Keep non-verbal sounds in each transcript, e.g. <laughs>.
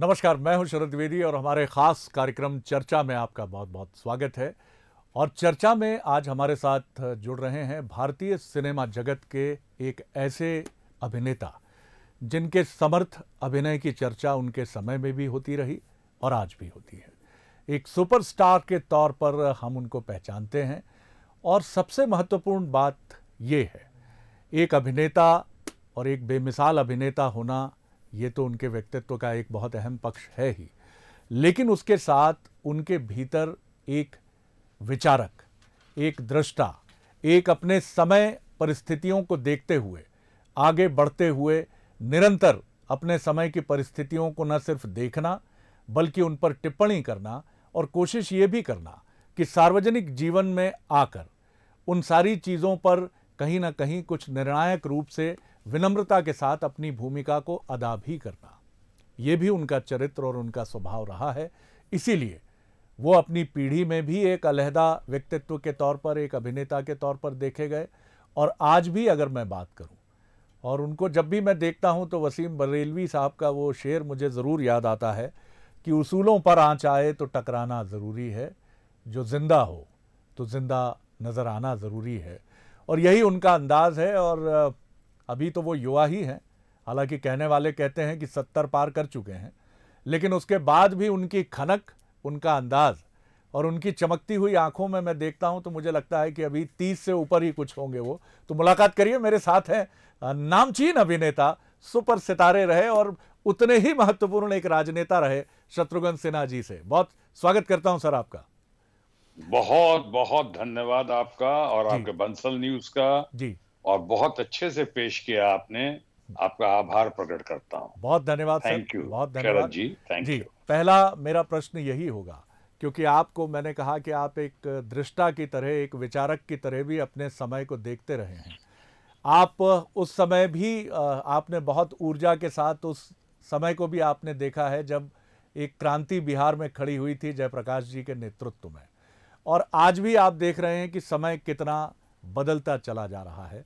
नमस्कार मैं हूं शरद द्विवेदी और हमारे खास कार्यक्रम चर्चा में आपका बहुत बहुत स्वागत है और चर्चा में आज हमारे साथ जुड़ रहे हैं भारतीय सिनेमा जगत के एक ऐसे अभिनेता जिनके समर्थ अभिनय की चर्चा उनके समय में भी होती रही और आज भी होती है एक सुपरस्टार के तौर पर हम उनको पहचानते हैं और सबसे महत्वपूर्ण बात ये है एक अभिनेता और एक बेमिसाल अभिनेता होना ये तो उनके व्यक्तित्व का एक बहुत अहम पक्ष है ही लेकिन उसके साथ उनके भीतर एक विचारक एक दृष्टा एक अपने समय परिस्थितियों को देखते हुए आगे बढ़ते हुए निरंतर अपने समय की परिस्थितियों को न सिर्फ देखना बल्कि उन पर टिप्पणी करना और कोशिश ये भी करना कि सार्वजनिक जीवन में आकर उन सारी चीज़ों पर कहीं ना कहीं कुछ निर्णायक रूप से विनम्रता के साथ अपनी भूमिका को अदा भी करना ये भी उनका चरित्र और उनका स्वभाव रहा है इसीलिए वो अपनी पीढ़ी में भी एक अलहदा व्यक्तित्व के तौर पर एक अभिनेता के तौर पर देखे गए और आज भी अगर मैं बात करूं और उनको जब भी मैं देखता हूं तो वसीम बरेलवी साहब का वो शेर मुझे ज़रूर याद आता है कि उसूलों पर आँच आए तो टकराना ज़रूरी है जो ज़िंदा हो तो ज़िंदा नज़र आना ज़रूरी है और यही उनका अंदाज़ है और अभी तो वो युवा ही हैं हालांकि कहने वाले कहते हैं कि सत्तर पार कर चुके हैं लेकिन उसके बाद भी उनकी खनक उनका अंदाज और उनकी चमकती हुई आंखों में मैं देखता हूं तो मुझे लगता है कि अभी तीस से ऊपर ही कुछ होंगे वो तो मुलाकात करिए मेरे साथ हैं नामचीन अभिनेता सुपर सितारे रहे और उतने ही महत्वपूर्ण एक राजनेता रहे शत्रुघ्न सिन्हा जी से बहुत स्वागत करता हूं सर आपका बहुत बहुत धन्यवाद आपका और आपके बंसल न्यूज का जी और बहुत अच्छे से पेश किया आपने आपका आभार प्रकट करता हूँ बहुत धन्यवाद थैंक यू बहुत धन्यवाद जी थैंक यू पहला मेरा प्रश्न यही होगा क्योंकि आपको मैंने कहा कि आप एक दृष्टा की तरह एक विचारक की तरह भी अपने समय को देखते रहे हैं आप उस समय भी आपने बहुत ऊर्जा के साथ उस समय को भी आपने देखा है जब एक क्रांति बिहार में खड़ी हुई थी जयप्रकाश जी के नेतृत्व में और आज भी आप देख रहे हैं कि समय कितना बदलता चला जा रहा है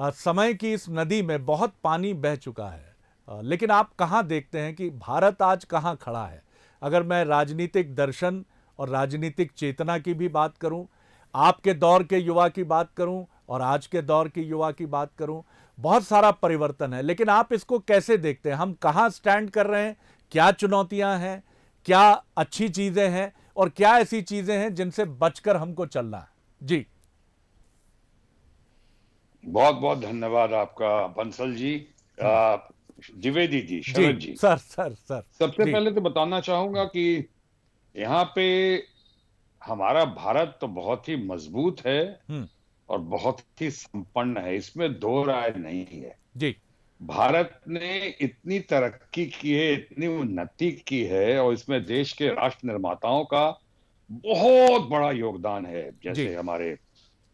समय की इस नदी में बहुत पानी बह चुका है लेकिन आप कहाँ देखते हैं कि भारत आज कहाँ खड़ा है अगर मैं राजनीतिक दर्शन और राजनीतिक चेतना की भी बात करूं आपके दौर के युवा की बात करूं और आज के दौर के युवा की बात करूं बहुत सारा परिवर्तन है लेकिन आप इसको कैसे देखते हैं हम कहाँ स्टैंड कर रहे हैं क्या चुनौतियां हैं क्या अच्छी चीज़ें हैं और क्या ऐसी चीज़ें हैं जिनसे बचकर हमको चलना है जी बहुत बहुत धन्यवाद आपका बंसल जी हाँ। Dwivedi ji Sharad ji sir sir sir सबसे पहले तो बताना चाहूंगा कि यहाँ पे हमारा भारत तो बहुत ही मजबूत है हम्म। और बहुत ही संपन्न है इसमें दो राय नहीं है जी भारत ने इतनी तरक्की की है इतनी उन्नति की है और इसमें देश के राष्ट्र निर्माताओं का बहुत बड़ा योगदान है जैसे हमारे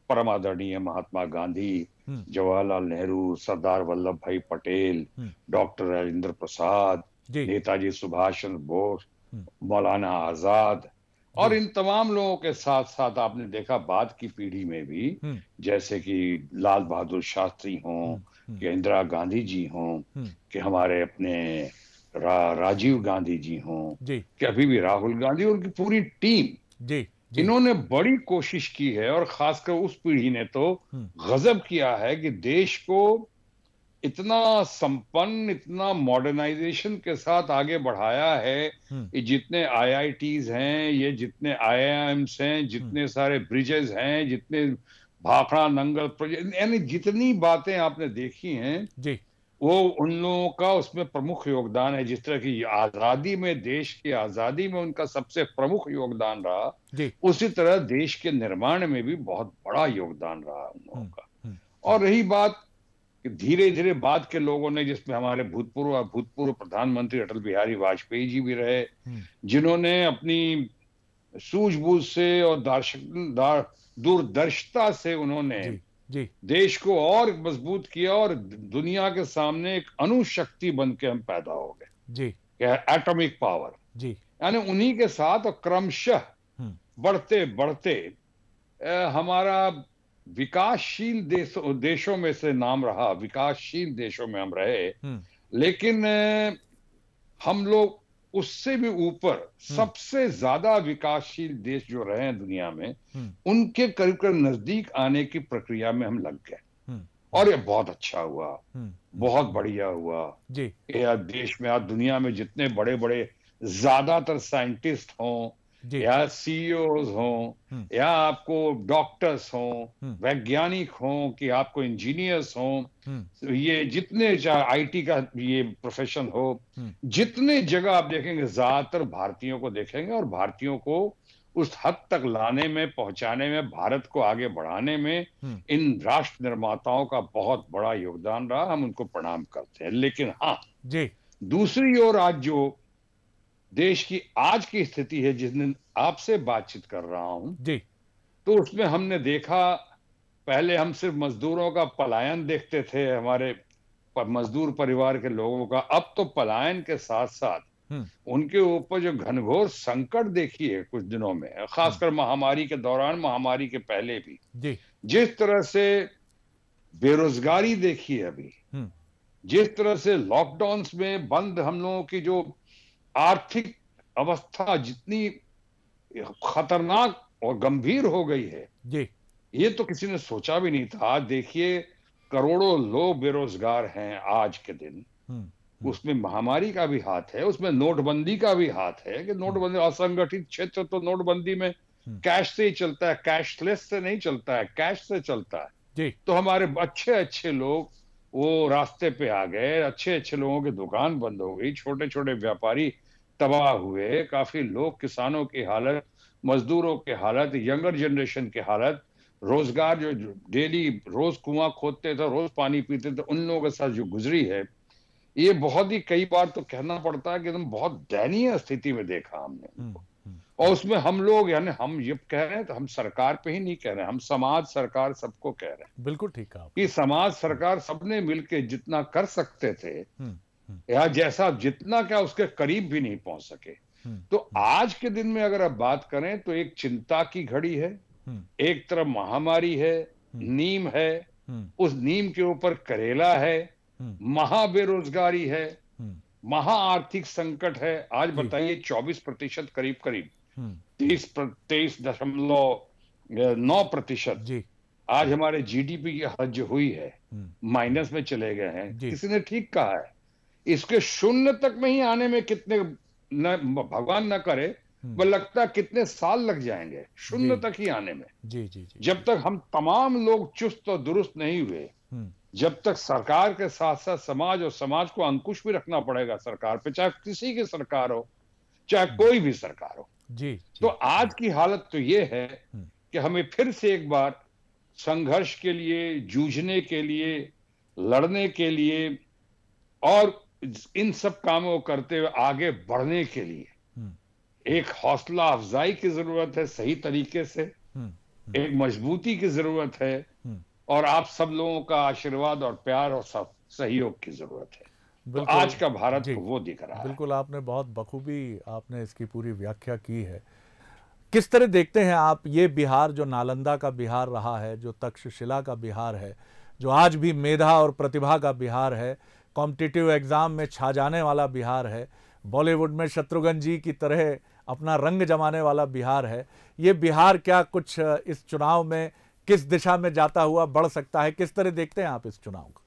परम आदरणीय महात्मा गांधी हम्म। जवाहरलाल नेहरू सरदार वल्लभ भाई पटेल हम्म। डॉक्टर राजेंद्र प्रसाद नेताजी सुभाष चंद्र बोस हम्म। मौलाना आजाद और इन तमाम लोगों के साथ साथ आपने देखा बाद की पीढ़ी में भी जैसे कि लाल बहादुर शास्त्री हों कि इंदिरा गांधी जी हों कि हमारे अपने रा, राजीव गांधी जी हों कि अभी भी राहुल गांधी उनकी पूरी टीम जी इन्होंने बड़ी कोशिश की है और खासकर उस पीढ़ी ने तो हम्म। गजब किया है कि देश को इतना संपन्न इतना मॉडर्नाइजेशन के साथ आगे बढ़ाया है हम्म। ये जितने आईआईटीज हैं ये जितने आईआईएम्स हैं जितने हम्म। सारे ब्रिजेस हैं जितने भाखड़ा नंगल प्रोजेक्ट यानी जितनी बातें आपने देखी हैं जी वो उन लोगों का उसमें प्रमुख योगदान है जिस तरह की आजादी में देश की आजादी में उनका सबसे प्रमुख योगदान रहा उसी तरह देश के निर्माण में भी बहुत बड़ा योगदान रहा उन लोगों हम्म, का हम्म। और रही बात धीरे धीरे बाद के लोगों ने जिसमें हमारे भूतपूर्व और भूतपूर्व प्रधानमंत्री अटल बिहारी वाजपेयी जी भी रहे हम्म। जिन्होंने अपनी सूझबूझ से और दार्शन दूरदर्शिता से उन्होंने जी देश को और मजबूत किया और दुनिया के सामने एक अनुशक्ति बन के हम पैदा हो गए जी एटॉमिक पावर जी यानी उन्हीं के साथ और क्रमशः हम्म। बढ़ते बढ़ते हमारा विकासशील देश देशों में से नाम रहा विकासशील देशों में हम रहे हम्म। लेकिन हम लोग उससे भी ऊपर हम्म। सबसे ज्यादा विकासशील देश जो रहे हैं दुनिया में हम्म। उनके करीब करीब नजदीक आने की प्रक्रिया में हम लग गए हम्म। और ये बहुत अच्छा हुआ बहुत बढ़िया हुआ जी। देश में आज दुनिया में जितने बड़े बड़े ज्यादातर साइंटिस्ट हों या सीईओ e हों हम्म। या आपको डॉक्टर्स हों हम्म। वैज्ञानिक हों कि आपको इंजीनियर्स हों हम्म। ये जितने आईटी का ये प्रोफेशन हो जितने जगह आप देखेंगे ज्यादातर भारतीयों को देखेंगे और भारतीयों को उस हद तक लाने में पहुंचाने में भारत को आगे बढ़ाने में इन राष्ट्र निर्माताओं का बहुत बड़ा योगदान रहा हम उनको प्रणाम करते हैं लेकिन हाँ जी दूसरी ओर आज जो देश की आज की स्थिति है जिस दिन आपसे बातचीत कर रहा हूं जी तो उसमें हमने देखा पहले हम सिर्फ मजदूरों का पलायन देखते थे हमारे पर मजदूर परिवार के लोगों का अब तो पलायन के साथ साथ हम्म। उनके ऊपर जो घनघोर संकट देखी है कुछ दिनों में खासकर हम्म। महामारी के दौरान महामारी के पहले भी जी। जिस तरह से बेरोजगारी देखी है अभी हम्म। जिस तरह से लॉकडाउन में बंद हम लोगों की जो आर्थिक अवस्था जितनी खतरनाक और गंभीर हो गई है जी ये तो किसी ने सोचा भी नहीं था देखिए करोड़ों लोग बेरोजगार हैं आज के दिन हम्म, हम्म। उसमें महामारी का भी हाथ है उसमें नोटबंदी का भी हाथ है कि हम्म। नोटबंदी असंगठित क्षेत्र तो नोटबंदी में कैश से ही चलता है कैशलेस से नहीं चलता है कैश से चलता है जी। तो हमारे अच्छे अच्छे लोग वो रास्ते पे आ गए अच्छे अच्छे लोगों की दुकान बंद हो गई छोटे छोटे व्यापारी तबाह हुए काफी लोग किसानों की हालत मजदूरों की हालत यंगर जनरेशन की हालत रोजगार जो डेली रोज कुआं खोदते थे रोज पानी पीते थे उन लोगों के साथ जो गुजरी है ये बहुत ही कई बार तो कहना पड़ता है कि तुम बहुत दयनीय स्थिति में देखा हमने हम्म। और उसमें हम लोग यानी हम ये कह रहे हैं तो हम सरकार पे ही नहीं कह रहे हैं हम समाज सरकार सबको कह रहे हैं बिल्कुल ठीक है कि समाज सरकार सबने मिलके जितना कर सकते थे हम्म, हम्म। या जैसा जितना क्या उसके करीब भी नहीं पहुंच सके हम्म, तो आज के दिन में अगर आप बात करें तो एक चिंता की घड़ी है एक तरफ महामारी है नीम है उस नीम के ऊपर करेला है महाबेरोजगारी है महा आर्थिक संकट है आज बताइए 24 प्रतिशत करीब करीब हम्म। तेईस तेईस दशमलव नौ प्रतिशत आज हमारे जीडीपी की हज हुई है हम्म। माइनस में चले गए हैं किसी ने ठीक कहा है इसके शून्य तक में ही आने में कितने न भगवान ना करे वह हम्म। लगता कितने साल लग जाएंगे शून्य तक ही आने में जी जी जी जब तक हम तमाम लोग चुस्त और दुरुस्त नहीं हुए जब तक सरकार के साथ साथ समाज और समाज को अंकुश भी रखना पड़ेगा सरकार पे चाहे किसी की सरकार हो चाहे कोई भी सरकार हो जी तो आज की हालत तो ये है हम्म। कि हमें फिर से एक बार संघर्ष के लिए जूझने के लिए लड़ने के लिए और इन सब कामों करते हुए आगे बढ़ने के लिए हम्म। एक हौसला अफजाई की जरूरत है सही तरीके से हम्म, एक मजबूती की जरूरत है और आप सब लोगों का आशीर्वाद और प्यार और सब सहयोग की जरूरत है तो आज का भारत वो दिख रहा है बिल्कुल आपने बहुत बखूबी आपने इसकी पूरी व्याख्या की है किस तरह देखते हैं आप ये बिहार जो नालंदा का बिहार रहा है जो तक्षशिला का बिहार है जो आज भी मेधा और प्रतिभा का बिहार है कॉम्पिटिटिव एग्ज़ाम में छा जाने वाला बिहार है बॉलीवुड में शत्रुघ्न जी की तरह अपना रंग जमाने वाला बिहार है ये बिहार क्या कुछ इस चुनाव में किस दिशा में जाता हुआ बढ़ सकता है किस तरह देखते हैं आप इस चुनाव को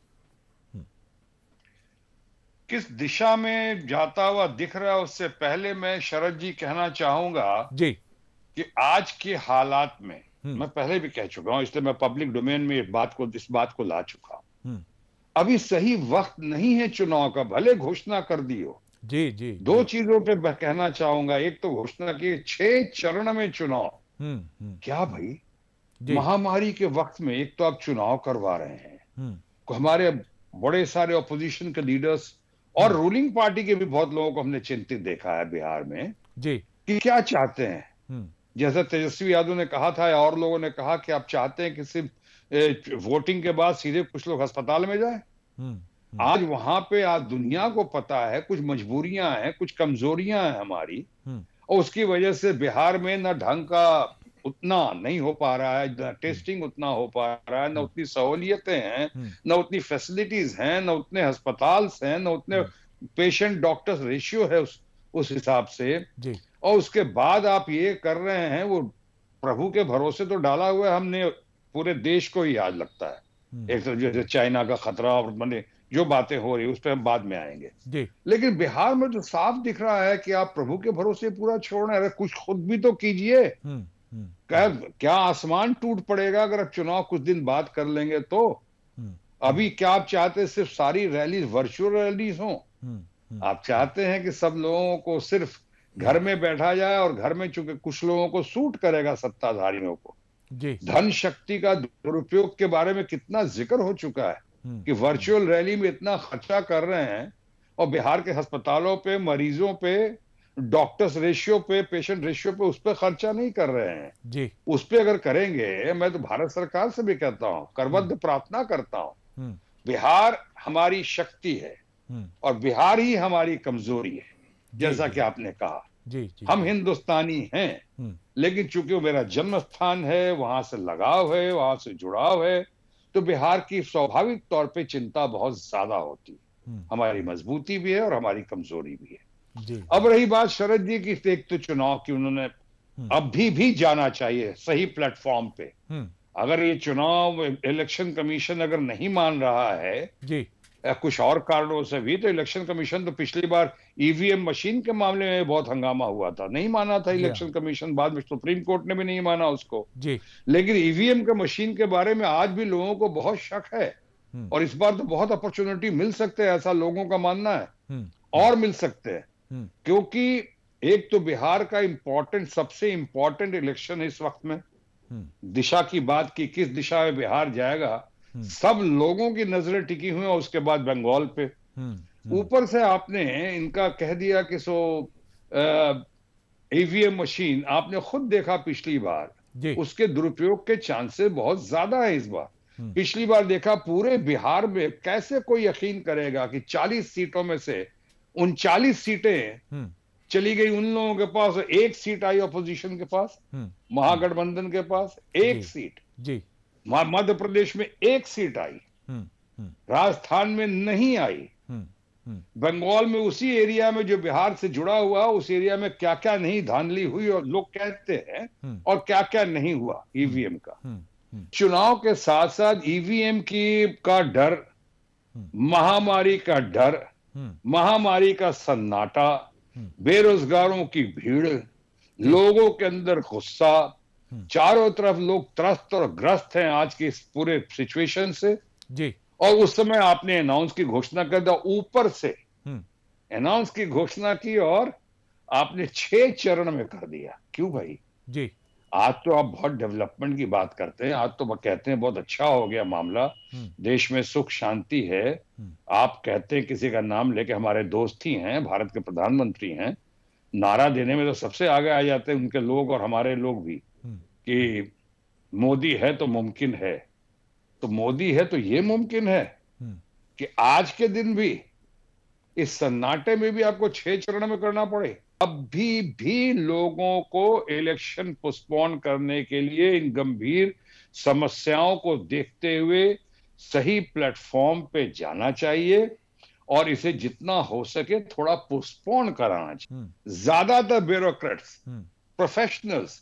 किस दिशा में जाता हुआ दिख रहा है उससे पहले मैं शरद जी कहना चाहूंगा जी कि आज के हालात में हम्म। मैं पहले भी कह चुका हूं इसलिए मैं पब्लिक डोमेन में इस बात को इस बात को ला चुका हूं हम्म। अभी सही वक्त नहीं है चुनाव का भले घोषणा कर दी हो जी जी दो चीजों पे कहना चाहूंगा एक तो घोषणा की छह चरण में चुनाव हम्म, क्या भाई महामारी के वक्त में एक तो आप चुनाव करवा रहे हैं हमारे बड़े सारे ऑपोजिशन के लीडर्स और रूलिंग हम्म। पार्टी के भी बहुत लोगों को हमने चिंतित देखा है बिहार में जी कि क्या चाहते हैं हम्म। जैसे तेजस्वी यादव ने कहा था या और लोगों ने कहा कि आप चाहते हैं कि सिर्फ वोटिंग के बाद सीधे कुछ लोग अस्पताल में जाए हम्म, आज वहां पे आज दुनिया को पता है कुछ मजबूरियां हैं कुछ कमजोरियां हैं हमारी और उसकी वजह से बिहार में ना ढंग का उतना नहीं हो पा रहा है हम्म, हम्म। टेस्टिंग उतना हो पा रहा है न हम्म। उतनी सहूलियतें हैं ना उतनी फैसिलिटीज हैं न उतने अस्पताल हैं ना उतने पेशेंट डॉक्टर्स रेशियो है उस उस हिसाब से और उसके बाद आप ये कर रहे हैं वो प्रभु के भरोसे तो डाला हुआ है हमने पूरे देश को ही आज लगता है एक तरफ जैसे चाइना का खतरा और मैंने जो बातें हो रही उस पर हम बाद में आएंगे लेकिन बिहार में तो साफ दिख रहा है कि आप प्रभु के भरोसे पूरा छोड़ रहे कुछ खुद भी तो कीजिए क्या क्या आसमान टूट पड़ेगा अगर आप चुनाव कुछ दिन बाद कर लेंगे तो हम्म। अभी क्या आप चाहते हैं सिर्फ सारी रैली वर्चुअल रैलीज हो आप चाहते हैं कि सब लोगों को सिर्फ घर में बैठा जाए और घर में चूंकि कुछ लोगों को सूट करेगा सत्ताधारियों को धन शक्ति का दुरुपयोग के बारे में कितना जिक्र हो चुका है हम्म। कि वर्चुअल रैली में इतना खर्चा कर रहे हैं और बिहार के अस्पतालों पे मरीजों पे डॉक्टर्स रेशियो पे पेशेंट रेशियो पे उस पर खर्चा नहीं कर रहे हैं जी उस पर अगर करेंगे मैं तो भारत सरकार से भी कहता हूँ करबद्ध हम्म। प्रार्थना करता हूँ हम्म। बिहार हमारी शक्ति है हम्म। और बिहार ही हमारी कमजोरी है जैसा कि आपने कहा जी, जी, हम हिंदुस्तानी हैं लेकिन चूंकि मेरा जन्म स्थान है वहां से लगाव है वहां से जुड़ाव है तो बिहार की स्वाभाविक तौर पे चिंता बहुत ज्यादा होती है हमारी मजबूती भी है और हमारी कमजोरी भी है अब रही बात शरद जी की एक तो चुनाव की उन्होंने हम्म। अब भी भी जाना चाहिए सही प्लेटफॉर्म पे हम्म। अगर ये चुनाव इलेक्शन कमीशन अगर नहीं मान रहा है जी कुछ और कारणों से भी तो इलेक्शन कमीशन तो पिछली बार ईवीएम e मशीन के मामले में बहुत हंगामा हुआ था नहीं माना था हाँ। इलेक्शन कमीशन बाद में सुप्रीम कोर्ट ने भी नहीं माना उसको जी लेकिन ईवीएम e के मशीन के बारे में आज भी लोगों को बहुत शक है हम्म। और इस बार तो बहुत अपॉर्चुनिटी मिल सकते हैं ऐसा लोगों का मानना है और मिल सकते हैं क्योंकि एक तो बिहार का इंपॉर्टेंट सबसे इंपॉर्टेंट इलेक्शन है इस वक्त में दिशा की बात की किस दिशा में बिहार जाएगा सब लोगों की नजरें टिकी हुई और उसके बाद बंगाल पे ऊपर से आपने इनका कह दिया कि सो ईवीएम मशीन आपने खुद देखा पिछली बार उसके दुरुपयोग के चांसेस बहुत ज्यादा है इस बार हम्म। पिछली बार देखा पूरे बिहार में कैसे कोई यकीन करेगा कि 40 सीटों में से उनचालीस सीटें हम्म। चली गई उन लोगों के पास एक सीट आई अपोजिशन के पास हम्म। महागठबंधन के पास एक जी, सीट जी मध्य प्रदेश में एक सीट आई हम्म, राजस्थान में नहीं आई बंगाल में उसी एरिया में जो बिहार से जुड़ा हुआ उस एरिया में क्या क्या नहीं धांधली हुई और लोग कहते हैं और क्या क्या नहीं हुआ ईवीएम e का चुनाव के साथ साथ ईवीएम की का डर महामारी का डर महामारी का सन्नाटा बेरोजगारों की भीड़ लोगों के अंदर गुस्सा चारों तरफ लोग त्रस्त और ग्रस्त हैं आज के इस पूरे सिचुएशन से जी और उस समय आपने अनाउंस की घोषणा कर दिया ऊपर से अनाउंस हम्म। की घोषणा की और आपने छह चरण में कर दिया क्यों भाई जी आज तो आप बहुत डेवलपमेंट की बात करते हैं आज तो कहते हैं बहुत अच्छा हो गया मामला हम्म। देश में सुख शांति है हम्म। आप कहते हैं किसी का नाम लेके हमारे दोस्त ही हैं भारत के प्रधानमंत्री हैं नारा देने में तो सबसे आगे आ जाते हैं उनके लोग और हमारे लोग भी हम्म। कि मोदी है तो मुमकिन है तो मोदी है तो ये मुमकिन है कि आज के दिन भी इस सन्नाटे में भी आपको छह चरण में करना पड़े अभी भी लोगों को इलेक्शन पोस्टपोन करने के लिए इन गंभीर समस्याओं को देखते हुए सही प्लेटफॉर्म पे जाना चाहिए और इसे जितना हो सके थोड़ा पोस्टपोन कराना चाहिए हम्म। ज्यादातर ब्यूरोक्रेट्स प्रोफेशनल्स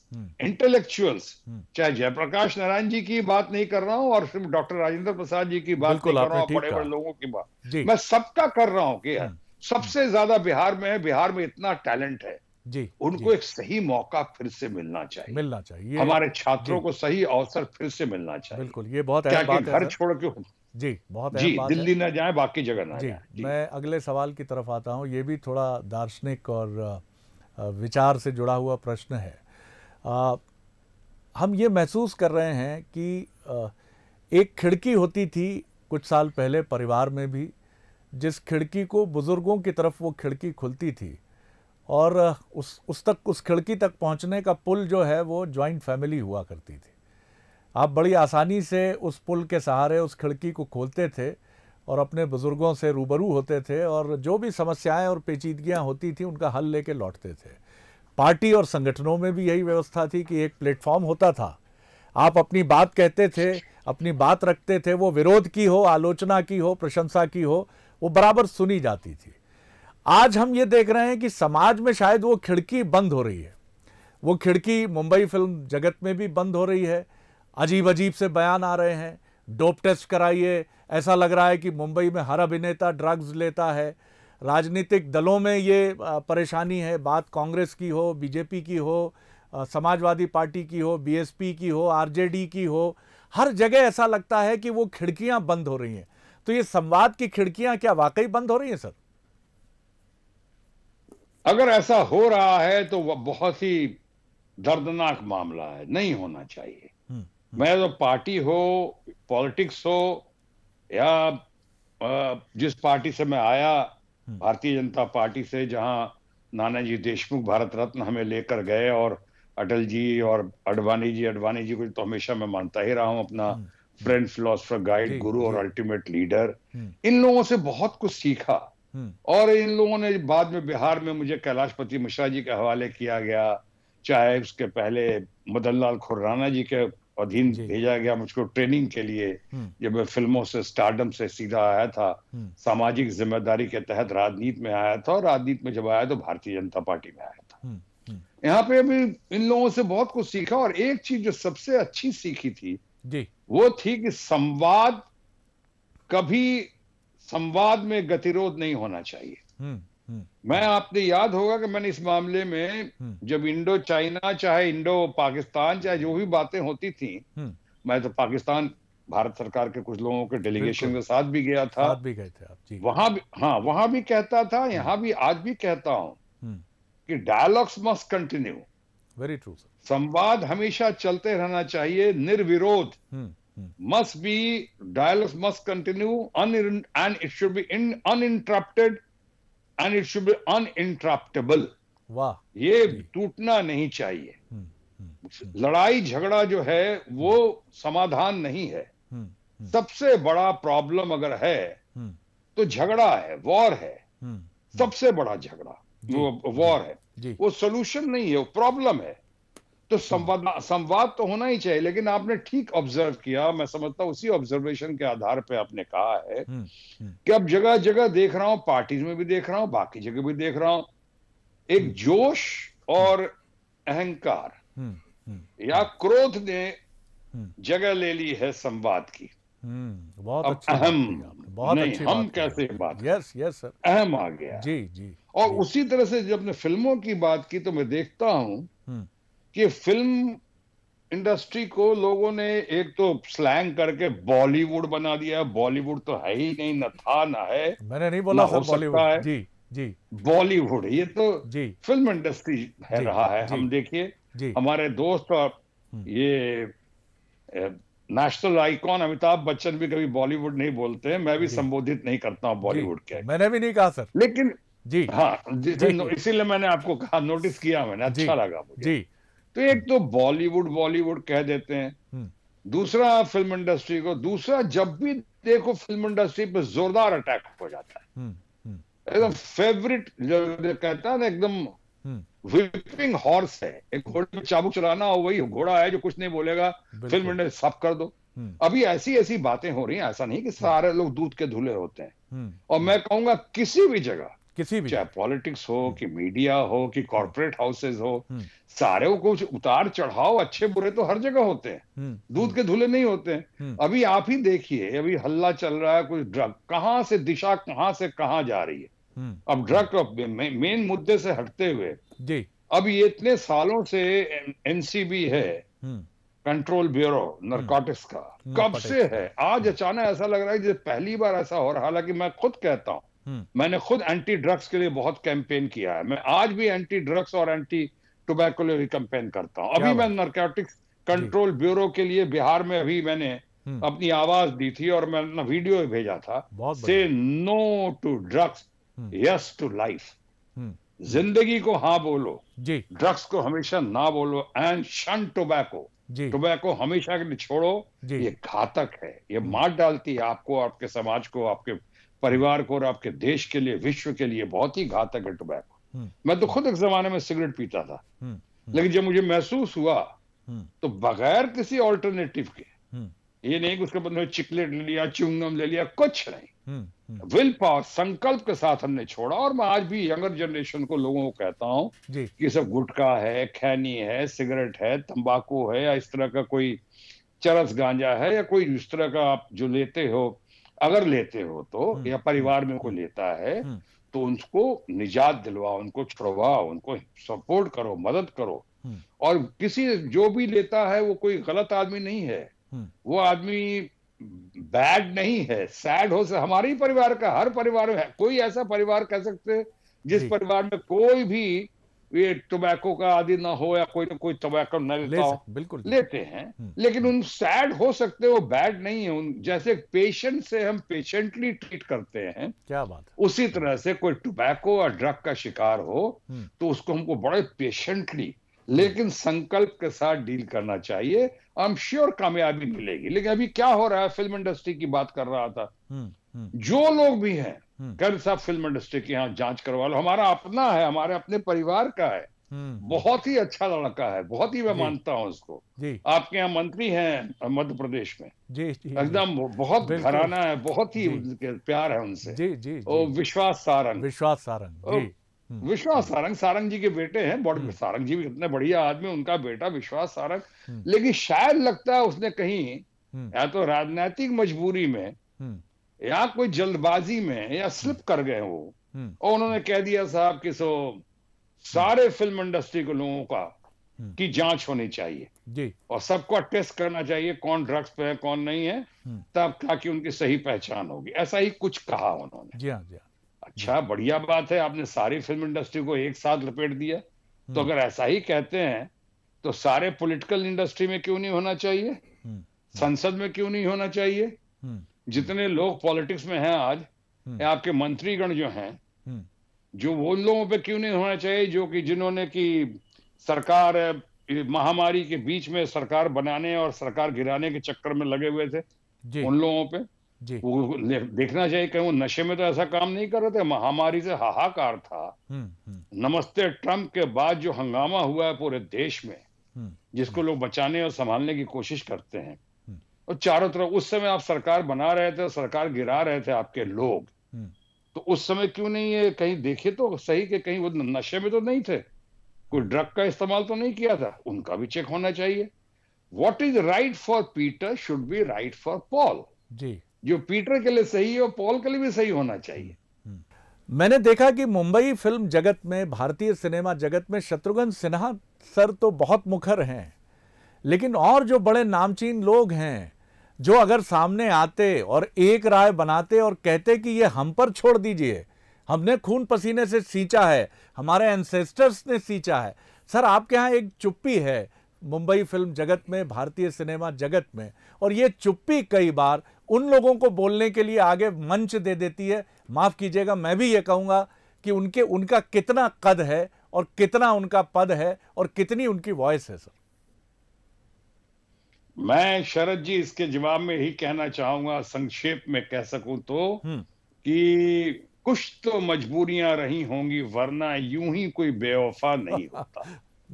इंटेलेक्चुअल्स चाहे जयप्रकाश नारायण जी की बात नहीं कर रहा हूं और सिर्फ डॉक्टर राजेंद्र प्रसाद जी की बात नहीं कर रहा हूं बड़े बड़े लोगों की बात मैं सबका कर रहा हूं कि हम्म। सबसे ज्यादा बिहार में है बिहार में इतना टैलेंट है जी उनको जी. एक सही मौका फिर से मिलना चाहिए मिलना चाहिए हमारे छात्रों को सही अवसर फिर से मिलना चाहिए बिल्कुल ये बहुत अहम बात घर छोड़ के जी बहुत जी बात दिल्ली न जाए बाकी जगह ना जी, जी मैं अगले सवाल की तरफ आता हूँ ये भी थोड़ा दार्शनिक और विचार से जुड़ा हुआ प्रश्न है आ, हम ये महसूस कर रहे हैं कि एक खिड़की होती थी कुछ साल पहले परिवार में भी जिस खिड़की को बुज़ुर्गों की तरफ वो खिड़की खुलती थी और उस उस तक उस खिड़की तक पहुंचने का पुल जो है वो जॉइंट फैमिली हुआ करती थी आप बड़ी आसानी से उस पुल के सहारे उस खिड़की को खोलते थे और अपने बुज़ुर्गों से रूबरू होते थे और जो भी समस्याएं और पेचीदगियां होती थी उनका हल लेके लौटते थे पार्टी और संगठनों में भी यही व्यवस्था थी कि एक प्लेटफॉर्म होता था आप अपनी बात कहते थे अपनी बात रखते थे वो विरोध की हो आलोचना की हो प्रशंसा की हो वो बराबर सुनी जाती थी आज हम ये देख रहे हैं कि समाज में शायद वो खिड़की बंद हो रही है वो खिड़की मुंबई फिल्म जगत में भी बंद हो रही है अजीब अजीब से बयान आ रहे हैं डोप टेस्ट कराइए ऐसा लग रहा है कि मुंबई में हर अभिनेता ड्रग्स लेता है राजनीतिक दलों में ये परेशानी है बात कांग्रेस की हो बीजेपी की हो समाजवादी पार्टी की हो बीएसपी की हो आरजेडी की हो हर जगह ऐसा लगता है कि वो खिड़कियां बंद हो रही हैं तो ये संवाद की खिड़कियां क्या वाकई बंद हो रही हैं सर अगर ऐसा हो रहा है तो वह बहुत ही दर्दनाक मामला है नहीं होना चाहिए हम्म, हम्म। मैं तो पार्टी हो पॉलिटिक्स हो या जिस पार्टी से मैं आया हम्म। भारतीय जनता पार्टी से जहां जी देशमुख भारत रत्न हमें लेकर गए और अटल जी और अडवाणी जी अडवाणी जी को तो हमेशा मैं मानता ही रहा हूं अपना हुँ. फ्रेंड फिलोसफर गाइड गुरु और अल्टीमेट लीडर हम्म। इन लोगों से बहुत कुछ सीखा हम्म। और इन लोगों ने बाद में बिहार में मुझे कैलाशपति मिश्रा जी के हवाले किया गया चाहे उसके पहले मदन लाल खुर्राना जी के अधीन भेजा गया मुझको ट्रेनिंग के लिए हम्म। जब मैं फिल्मों से स्टार्डम से सीधा आया था सामाजिक जिम्मेदारी के तहत राजनीति में आया था और राजनीति में जब आया तो भारतीय जनता पार्टी में आया था यहाँ पे भी इन लोगों से बहुत कुछ सीखा और एक चीज जो सबसे अच्छी सीखी थी जी वो थी कि संवाद कभी संवाद में गतिरोध नहीं होना चाहिए हम्म, हम्म। मैं आपने याद होगा कि मैंने इस मामले में हम्म। जब इंडो चाइना चाहे इंडो पाकिस्तान चाहे जो भी बातें होती थी मैं तो पाकिस्तान भारत सरकार के कुछ लोगों के डेलीगेशन के साथ भी गया था भी गए थे आप जी वहां भी हाँ वहां भी कहता था यहाँ भी आज भी कहता हूँ कि dialogues must continue very true संवाद हमेशा चलते रहना चाहिए निर्विरोध must be dialogue must continue un, and it should be in, uninterrupted and it should be uninterruptible वाह ये टूटना नहीं चाहिए हुँ, हुँ, लड़ाई झगड़ा जो है वो समाधान नहीं है हुँ, सबसे बड़ा प्रॉब्लम अगर है तो झगड़ा है वॉर है सबसे बड़ा झगड़ा वॉर है वो सोल्यूशन नहीं है वो प्रॉब्लम है तो संवाद संवाद तो होना ही चाहिए लेकिन आपने ठीक ऑब्जर्व किया मैं समझता हूँ उसी ऑब्जर्वेशन के आधार पे आपने कहा है हम्म, हम्म। कि अब जगह जगह देख रहा हूं पार्टीज में भी देख रहा हूं बाकी जगह भी देख रहा हूं एक हम्म। जोश और अहंकार या क्रोध ने जगह ले ली है संवाद की बहुत अहम बहुत नहीं, अच्छी हम बात कैसे बात यस यस सर अहम आ गया जी जी और जी. उसी तरह से जब ने फिल्मों की बात की तो मैं देखता हूँ कि फिल्म इंडस्ट्री को लोगों ने एक तो स्लैंग करके बॉलीवुड बना दिया बॉलीवुड तो है ही नहीं न था ना है मैंने नहीं बोला सर बॉलीवुड जी जी बॉलीवुड ये तो जी फिल्म इंडस्ट्री है जी, रहा है हम देखिए हमारे दोस्त और हम्म। ये नेशनल आइकॉन अमिताभ बच्चन भी कभी बॉलीवुड नहीं बोलते हैं मैं भी संबोधित नहीं करता हूँ बॉलीवुड के मैंने भी नहीं कहा सर लेकिन जी हाँ इसीलिए मैंने आपको कहा नोटिस किया मैंने अच्छा लगा मुझे जी तो एक तो बॉलीवुड बॉलीवुड कह देते हैं हम्म। दूसरा फिल्म इंडस्ट्री को दूसरा जब भी देखो फिल्म इंडस्ट्री पर जोरदार अटैक हो जाता है हम्म, हम्म। एकदम फेवरेट कहता है ना एकदम विपिंग हॉर्स है एक घोड़े में चाबुक चलाना वही घोड़ा है जो कुछ नहीं बोलेगा फिल्म इंडस्ट्री साफ कर दो अभी ऐसी ऐसी बातें हो रही हैं ऐसा नहीं कि सारे लोग दूध के धुले होते हैं और मैं कहूंगा किसी भी जगह किसी भी चाहे पॉलिटिक्स हम्म। हो कि मीडिया हो कि कॉरपोरेट हाउसेज हम्म। हो सारे को कुछ उतार चढ़ाव अच्छे बुरे तो हर जगह होते हैं हम्म। दूध के धुले नहीं होते हैं अभी आप ही देखिए अभी हल्ला चल रहा है कुछ ड्रग कहां से दिशा कहाँ से कहा जा रही है अब ड्रग मेन मुद्दे से हटते हुए जी अब ये इतने सालों से एनसीबी है कंट्रोल ब्यूरो नरकोटिक्स का कब से है आज अचानक ऐसा लग रहा है जैसे पहली बार ऐसा हो रहा हालांकि मैं खुद कहता हूं हम्म। मैंने खुद एंटी ड्रग्स के लिए बहुत कैंपेन किया है मैं आज भी एंटी ड्रग्स और एंटी टोबैको कैंपेन करता हूँ अभी मैं नर्कोटिक्स कंट्रोल ब्यूरो के लिए बिहार में अभी मैंने हम्म। अपनी आवाज दी थी और मैंने वीडियो भेजा था से no to drugs yes to life जिंदगी को हाँ बोलो जी ड्रग्स को हमेशा ना बोलो एंड शन टोबैको टोबैको हमेशा के लिए छोड़ो ये घातक है ये हम्म। मार डालती है आपको आपके समाज को आपके परिवार को और आपके देश के लिए विश्व के लिए बहुत ही घातक है टोबैको हम्म। मैं तो खुद एक जमाने में सिगरेट पीता था हम्म, हम्म। लेकिन जब मुझे महसूस हुआ तो बगैर किसी ऑल्टरनेटिव के ये नहीं कि उसके बदले चिकलेट ले लिया चुंगम ले लिया कुछ नहीं विल पावर संकल्प के साथ हमने छोड़ा और मैं आज भी यंगर जनरेशन को लोगों को कहता हूँ कि सब गुटखा है खैनी है सिगरेट है तंबाकू है या इस तरह का कोई चरस गांजा है या कोई इस तरह का आप जो लेते हो अगर लेते हो तो हम्म, या हम्म, परिवार में हम्म, कोई लेता है तो उनको निजात दिलवाओ उनको छुड़वाओ उनको सपोर्ट करो मदद करो और किसी जो भी लेता है वो कोई गलत आदमी नहीं है वो आदमी बैड नहीं है सैड हो से हमारे ही परिवार का हर परिवार में है कोई ऐसा परिवार कह सकते हैं जिस परिवार में कोई भी ये टोबैको का आदि ना हो या कोई ना कोई टोबैको न ले हो बिल्कुल लेते हैं हम्म। लेकिन उन सैड हो सकते वो बैड नहीं है उन जैसे पेशेंट से हम पेशेंटली ट्रीट करते हैं क्या बात उसी तरह से कोई टोबैको या ड्रग का शिकार हो हम्म। तो उसको हमको बड़े पेशेंटली लेकिन हम्म। संकल्प के साथ डील करना चाहिए आई एम श्योर कामयाबी मिलेगी लेकिन अभी क्या हो रहा है फिल्म इंडस्ट्री की बात कर रहा था जो लोग भी हैं हम्म। कल सब फिल्म इंडस्ट्री की यहाँ जांच करवा लो हमारा अपना है हमारे अपने परिवार का है हम्म। बहुत ही अच्छा लड़का है बहुत ही मैं मानता हूँ उसको आपके यहाँ मंत्री हैं मध्य प्रदेश में एकदम बहुत घराना है बहुत ही प्यार है उनसे जी, जी, विश्वास सारंग विश्वास सारंग हम्म। विश्वास सारंग सारंग जी के बेटे हैं बड़े सारंग जी भी इतने बढ़िया आदमी उनका बेटा विश्वास सारंग लेकिन शायद लगता है उसने कहीं या तो राजनीतिक मजबूरी में या कोई जल्दबाजी में या स्लिप हम्म। कर गए वो हम्म। और उन्होंने कह दिया साहब कि सो सारे फिल्म इंडस्ट्री के लोगों का हम्म। की जांच होनी चाहिए जी और सबको टेस्ट करना चाहिए कौन ड्रग्स पे है कौन नहीं है तब ताकि उनकी सही पहचान होगी ऐसा ही कुछ कहा उन्होंने जी हाँ, जी हाँ। अच्छा बढ़िया बात है आपने सारी फिल्म इंडस्ट्री को एक साथ लपेट दिया तो अगर ऐसा ही कहते हैं तो सारे पॉलिटिकल इंडस्ट्री में क्यों नहीं होना चाहिए संसद में क्यों नहीं होना चाहिए जितने लोग पॉलिटिक्स में हैं आज हम्म। आपके मंत्रीगण जो हैं हम्म। जो वो लोगों पे क्यों नहीं होना चाहिए जो कि जिन्होंने की सरकार महामारी के बीच में सरकार बनाने और सरकार गिराने के चक्कर में लगे हुए थे उन लोगों पे जी। वो देखना चाहिए कि वो नशे में तो ऐसा काम नहीं कर रहे थे महामारी से हाहाकार था हम्म, नमस्ते ट्रंप के बाद जो हंगामा हुआ है पूरे देश में जिसको लोग बचाने और संभालने की कोशिश करते हैं और चारों तरफ उस समय आप सरकार बना रहे थे सरकार गिरा रहे थे आपके लोग हम्म। तो उस समय क्यों नहीं है कहीं देखे तो सही कि कहीं वो नशे में तो नहीं थे कोई ड्रग का इस्तेमाल तो नहीं किया था उनका भी चेक होना चाहिए what is right for Peter should be right for Paul जी जो पीटर के लिए सही है पॉल के लिए भी सही होना चाहिए हम्म। मैंने देखा कि मुंबई फिल्म जगत में भारतीय सिनेमा जगत में शत्रुघ्न सिन्हा सर तो बहुत मुखर हैं लेकिन और जो बड़े नामचीन लोग हैं जो अगर सामने आते और एक राय बनाते और कहते कि ये हम पर छोड़ दीजिए हमने खून पसीने से सींचा है हमारे एंसेस्टर्स ने सींचा है सर आपके यहाँ एक चुप्पी है मुंबई फिल्म जगत में भारतीय सिनेमा जगत में और ये चुप्पी कई बार उन लोगों को बोलने के लिए आगे मंच दे देती है माफ़ कीजिएगा मैं भी ये कहूँगा कि उनके उनका कितना कद है और कितना उनका पद है और कितनी उनकी वॉइस है सर मैं शरद जी इसके जवाब में ही कहना चाहूंगा संक्षेप में कह सकूं तो हम्म। कि कुछ तो मजबूरियां रही होंगी वरना यूं ही कोई बेवफा नहीं <laughs> होता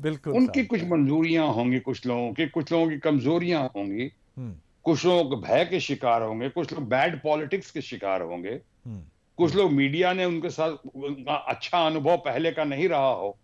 बिल्कुल उनकी कुछ मंजूरियां होंगी कुछ लोगों की कुछ लोगों की कमजोरियां होंगी हम्म। कुछ लोग भय के शिकार होंगे कुछ लोग बैड पॉलिटिक्स के शिकार होंगे हम्म। कुछ लोग मीडिया ने उनके साथ अच्छा अनुभव पहले का नहीं रहा हो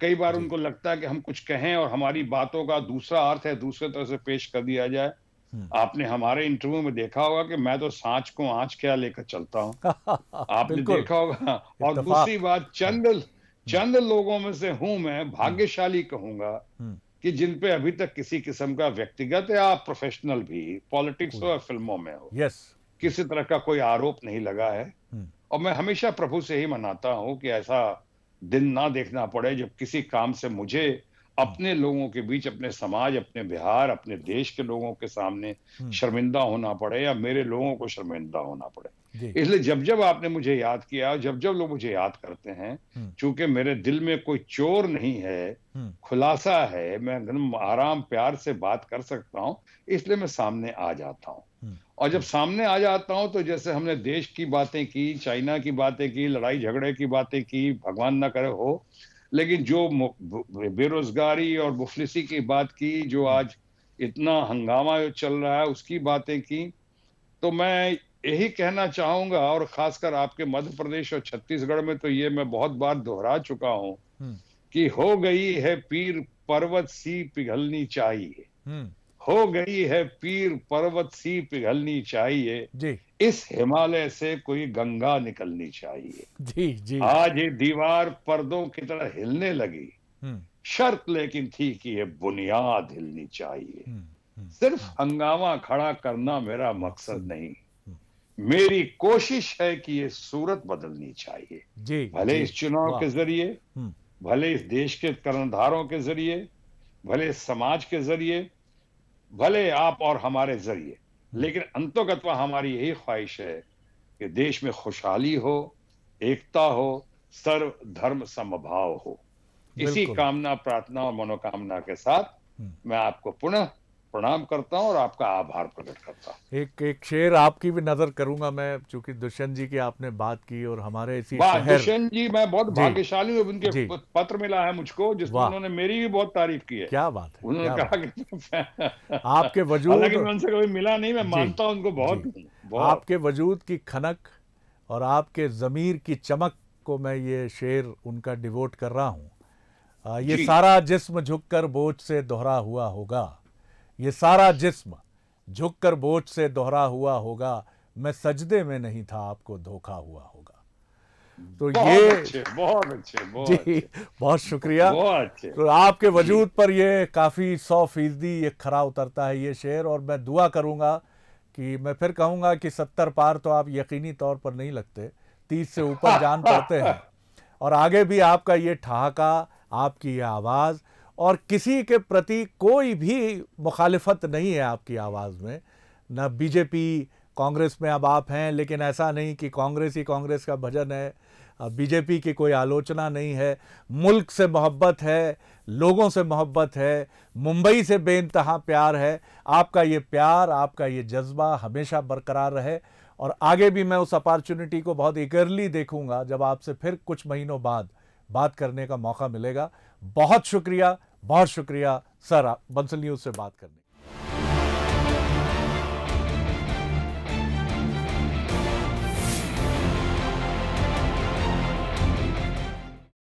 कई बार उनको लगता है कि हम कुछ कहें और हमारी बातों का दूसरा अर्थ है दूसरे तरह से पेश कर दिया जाए हम्म। आपने हमारे इंटरव्यू में देखा होगा कि मैं तो सांच को आंच क्या लेकर चलता हूं <laughs> आपने देखा होगा और दूसरी बात हाँ। चंद चंद लोगों में से हूं मैं हम्म। भाग्यशाली कहूंगा हम्म। कि जिन पे अभी तक किसी किस्म का व्यक्तिगत या प्रोफेशनल भी पॉलिटिक्स हो या फिल्मों में हो यस किसी तरह का कोई आरोप नहीं लगा है और मैं हमेशा प्रभु से ही मनाता हूँ कि ऐसा दिन ना देखना पड़े जब किसी काम से मुझे अपने लोगों के बीच अपने समाज अपने बिहार अपने देश के लोगों के सामने हम्म। शर्मिंदा होना पड़े या मेरे लोगों को शर्मिंदा होना पड़े इसलिए जब जब आपने मुझे याद किया जब जब लोग मुझे याद करते हैं हम्म। चूंकि मेरे दिल में कोई चोर नहीं है हम्म। खुलासा है मैं एकदम आराम प्यार से बात कर सकता हूँ इसलिए मैं सामने आ जाता हूँ और जब सामने आ जाता हूं तो जैसे हमने देश की बातें की चाइना की बातें की लड़ाई झगड़े की बातें की भगवान ना करे हो लेकिन जो बेरोजगारी और मुफलिसी की बात की जो आज इतना हंगामा चल रहा है उसकी बातें की तो मैं यही कहना चाहूंगा और खासकर आपके मध्य प्रदेश और छत्तीसगढ़ में तो ये मैं बहुत बार दोहरा चुका हूँ हम्म। कि हो गई है पीर पर्वत सी पिघलनी चाहिए हम्म। हो गई है पीर पर्वत सी पिघलनी चाहिए जी इस हिमालय से कोई गंगा निकलनी चाहिए जी जी आज ये दीवार पर्दों की तरह हिलने लगी हम्म। शर्त लेकिन थी कि ये बुनियाद हिलनी चाहिए हम्म, हम्म, सिर्फ हाँ। हंगामा खड़ा करना मेरा मकसद नहीं मेरी कोशिश है कि ये सूरत बदलनी चाहिए जी, भले जी, इस चुनाव के जरिए भले इस देश के कर्णधारों के जरिए भले समाज के जरिए भले आप और हमारे जरिए लेकिन अंतोगत्वा हमारी यही ख्वाहिश है कि देश में खुशहाली हो एकता हो सर्व धर्म समभाव हो इसी कामना प्रार्थना और मनोकामना के साथ हम्म। मैं आपको पुनः प्रणाम करता हूं और आपका आभार प्रकट करता हूं एक एक शेर आपकी भी नजर करूंगा मैं चूंकि दुष्यंत जी की आपने बात की और हमारे इसी शहर दुष्यंत जी मैं बहुत भाग्यशाली हूँ उनके पत्र मिला है मुझको जिसमें उन्होंने मेरी भी बहुत तारीफ की है क्या बात है उन्होंने कहा कि <laughs> आपके वजूद उनसे कभी मिला नहीं मैं मानता हूँ उनको बहुत आपके वजूद की खनक और आपके ज़मीर की चमक को मैं ये शेर उनका डिवोट कर रहा हूँ ये सारा जिस्म झुककर बोझ से दोहरा हुआ होगा ये सारा जिस्म झुककर बोझ से दोहरा हुआ होगा मैं सजदे में नहीं था आपको धोखा हुआ होगा तो ये अच्छे, बहुत अच्छे बहुत जी अच्छे, बहुत शुक्रिया बहुत अच्छे, तो आपके वजूद पर ये काफ़ी सौ फीसदी ये खरा उतरता है ये शेर और मैं दुआ करूंगा कि मैं फिर कहूंगा कि सत्तर पार तो आप यकीनी तौर पर नहीं लगते तीस से ऊपर जान पड़ते हैं <laughs> और आगे भी आपका ये ठहाका आपकी ये आवाज़ और किसी के प्रति कोई भी मुखालफत नहीं है आपकी आवाज़ में न बीजेपी कांग्रेस में अब आप हैं लेकिन ऐसा नहीं कि कांग्रेस ही कांग्रेस का भजन है बीजेपी की कोई आलोचना नहीं है मुल्क से मोहब्बत है लोगों से मोहब्बत है मुंबई से बेानतहा प्यार है आपका ये प्यार आपका ये जज्बा हमेशा बरकरार रहे और आगे भी मैं उस अपॉर्चुनिटी को बहुत इगरली देखूंगा जब आपसे फिर कुछ महीनों बाद बात करने का मौका मिलेगा बहुत शुक्रिया बहुत शुक्रिया सर आप बंसल न्यूज़ से बात करने